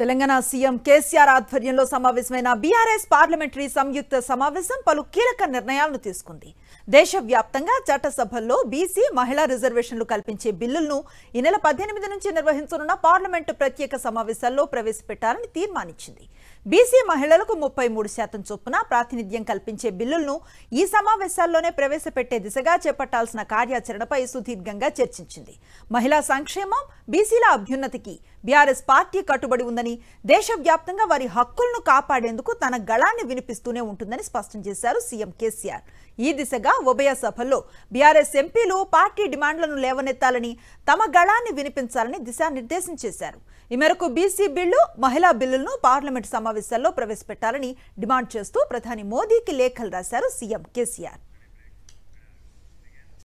Telangana CM KCR ఆధ్వర్యంలో సమావేశమైన BRS parliamentary సంయుక్త సమావేశం పలు కీలక నిర్ణయాలను తీసుకుంది దేశవ్యాప్తంగా చట్టసభల్లో బీసీ మహిళా రిజర్వేషన్లు కల్పించే బిల్లులను ఈ నెల పద్దెనిమిది నుంచి నిర్వహించనున్న పార్లమెంటు ప్రత్యేక సమావేశాల్లో ప్రవేశపెట్టాలని తీర్మానించింది బీసీ మహిళలకు ముప్పై మూడు శాతం చొప్పున ప్రాతినిధ్యం కల్పించే బిల్లులను ఈ సమావేశాల్లోనే ప్రవేశపెట్టే దిశగా చేపట్టాల్సిన కార్యాచరణపై సుదీర్ఘంగా చర్చించింది మహిళా సంక్షేమం బీసీల అభ్యున్నతికి బీఆర్ఎస్ పార్టీ కట్టుబడి ఉందని దేశవ్యాప్తంగా వారి హక్కులను కాపాడేందుకు తన గళాన్ని వినిపిస్తూనే ఉంటుందని స్పష్టం చేశారు సీఎం కేసీఆర్ ఈ దిశగా ఉభయ సభల్లో బీఆర్ఎస్ ఎంపీలు పార్టీ డిమాండ్లను లేవనెత్తాలని తమ గళాన్ని వినిపించాలని దిశానిర్దేశం చేశారు ఈ మేరకు బీసీ బిల్లు మహిళా బిల్లులను పార్లమెంటు సమావేశాల్లో ప్రవేశపెట్టాలని డిమాండ్ చేస్తూ ప్రధాని మోదీకి లేఖలు రాశారు సీఎం కేసీఆర్